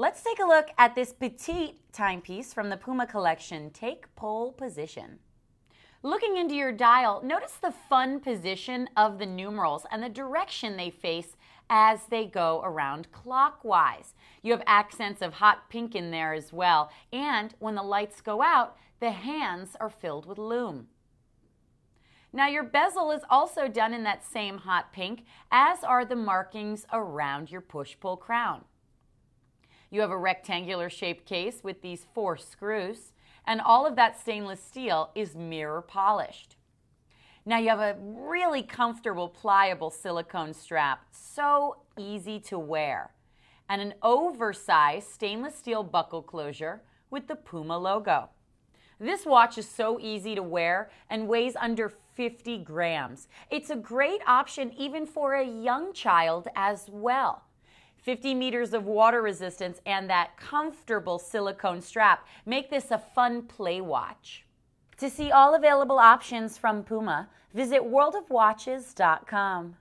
Let's take a look at this petite timepiece from the Puma collection. Take pole position. Looking into your dial, notice the fun position of the numerals and the direction they face as they go around clockwise. You have accents of hot pink in there as well. And when the lights go out, the hands are filled with loom. Now your bezel is also done in that same hot pink, as are the markings around your push-pull crown. You have a rectangular shaped case with these four screws, and all of that stainless steel is mirror polished. Now you have a really comfortable pliable silicone strap, so easy to wear, and an oversized stainless steel buckle closure with the Puma logo. This watch is so easy to wear and weighs under 50 grams. It's a great option even for a young child as well. 50 meters of water resistance, and that comfortable silicone strap make this a fun play watch. To see all available options from Puma, visit worldofwatches.com.